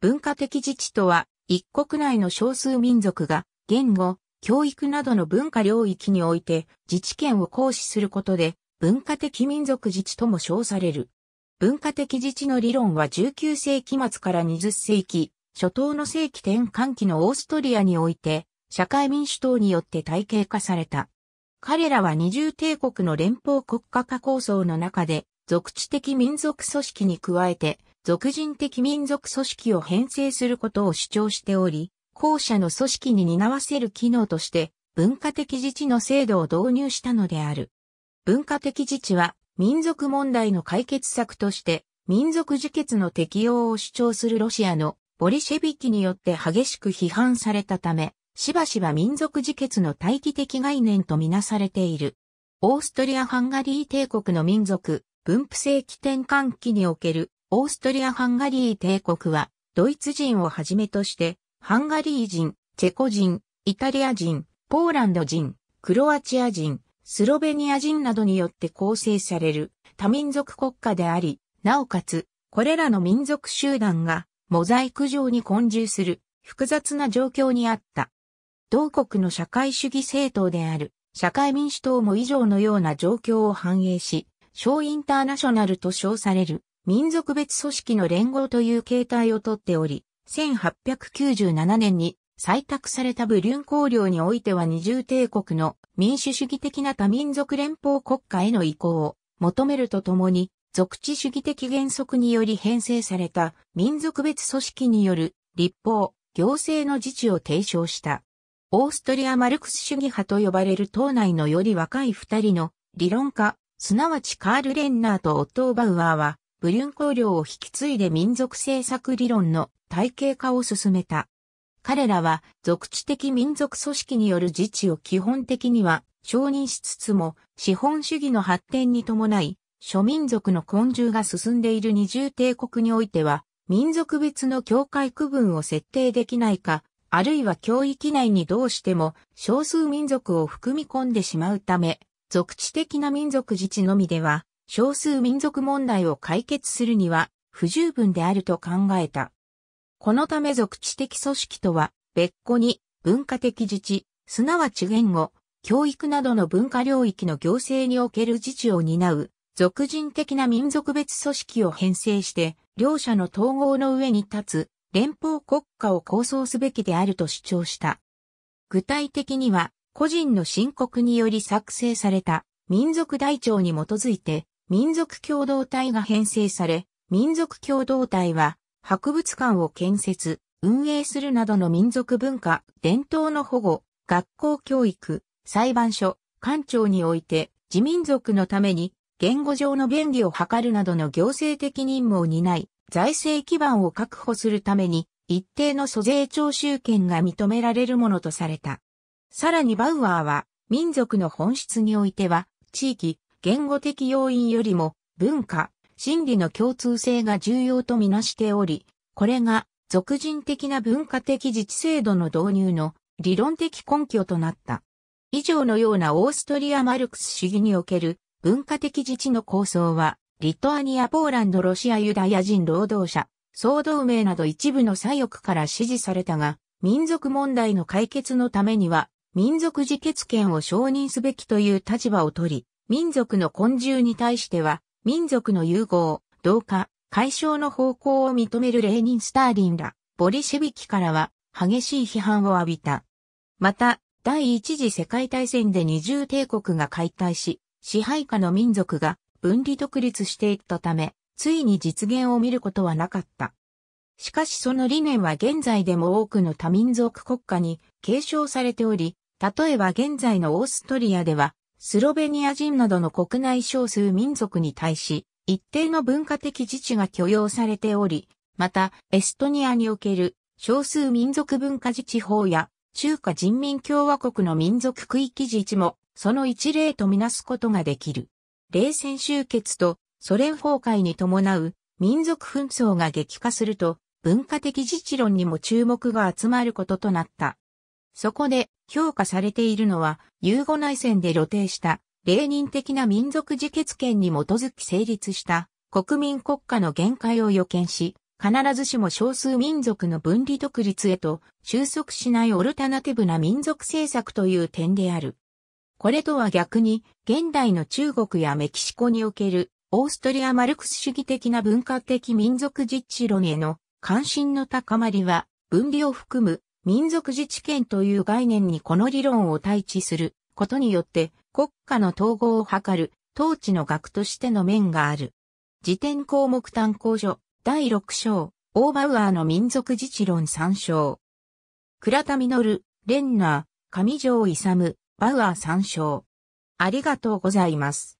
文化的自治とは、一国内の少数民族が、言語、教育などの文化領域において、自治権を行使することで、文化的民族自治とも称される。文化的自治の理論は19世紀末から20世紀、初頭の世紀転換期のオーストリアにおいて、社会民主党によって体系化された。彼らは二重帝国の連邦国家化構想の中で、属地的民族組織に加えて、俗人的民族組織を編成することを主張しており、後者の組織に担わせる機能として文化的自治の制度を導入したのである。文化的自治は民族問題の解決策として民族自決の適用を主張するロシアのボリシェビキによって激しく批判されたため、しばしば民族自決の大機的概念とみなされている。オーストリア・ハンガリー帝国の民族、分布性起転換期におけるオーストリア・ハンガリー帝国は、ドイツ人をはじめとして、ハンガリー人、チェコ人、イタリア人、ポーランド人、クロアチア人、スロベニア人などによって構成される多民族国家であり、なおかつ、これらの民族集団がモザイク上に混住する複雑な状況にあった。同国の社会主義政党である社会民主党も以上のような状況を反映し、小インターナショナルと称される民族別組織の連合という形態をとっており、1897年に採択されたブリュン公領においては二重帝国の民主主義的な多民族連邦国家への移行を求めるとともに、属地主義的原則により編成された民族別組織による立法、行政の自治を提唱した。オーストリアマルクス主義派と呼ばれる党内のより若い二人の理論家、すなわちカール・レンナーとオットー・バウアーは、ブリュンコ領を引き継いで民族政策理論の体系化を進めた。彼らは、属地的民族組織による自治を基本的には承認しつつも、資本主義の発展に伴い、諸民族の根獣が進んでいる二重帝国においては、民族別の境界区分を設定できないか、あるいは教域内にどうしても少数民族を含み込んでしまうため、属地的な民族自治のみでは少数民族問題を解決するには不十分であると考えた。このため属地的組織とは別個に文化的自治、すなわち言語、教育などの文化領域の行政における自治を担う、俗人的な民族別組織を編成して、両者の統合の上に立つ連邦国家を構想すべきであると主張した。具体的には、個人の申告により作成された民族台帳に基づいて、民族共同体が編成され、民族共同体は博物館を建設、運営するなどの民族文化、伝統の保護、学校教育、裁判所、官庁において自民族のために言語上の便利を図るなどの行政的任務を担い、財政基盤を確保するために一定の租税徴収権が認められるものとされた。さらにバウアーは民族の本質においては地域、言語的要因よりも文化、心理の共通性が重要とみなしており、これが俗人的な文化的自治制度の導入の理論的根拠となった。以上のようなオーストリア・マルクス主義における文化的自治の構想は、リトアニア・ポーランド・ロシア・ユダヤ人労働者、総同盟など一部の左翼から支持されたが、民族問題の解決のためには、民族自決権を承認すべきという立場を取り、民族の根獣に対しては、民族の融合、同化、解消の方向を認めるレーニン・スターリンら、ボリシェビキからは、激しい批判を浴びた。また、第一次世界大戦で二重帝国が解体し、支配下の民族が分離独立していったため、ついに実現を見ることはなかった。しかしその理念は現在でも多くの多民族国家に継承されており、例えば現在のオーストリアではスロベニア人などの国内少数民族に対し、一定の文化的自治が許容されており、また、エストニアにおける少数民族文化自治法や中華人民共和国の民族区域自治も、その一例とみなすことができる。冷戦終結とソ連崩壊に伴う民族紛争が激化すると、文化的自治論にも注目が集まることとなった。そこで評価されているのは、ユーゴ内戦で露呈した、霊人的な民族自決権に基づき成立した国民国家の限界を予見し、必ずしも少数民族の分離独立へと収束しないオルタナティブな民族政策という点である。これとは逆に、現代の中国やメキシコにおけるオーストリアマルクス主義的な文化的民族実地論への関心の高まりは、分離を含む民族自治権という概念にこの理論を対置することによって国家の統合を図る統治の学としての面がある。辞典項目単行書第6章オーバウアーの民族自治論参照。倉田実、レンナー、上条勇、バウアー参照。ありがとうございます。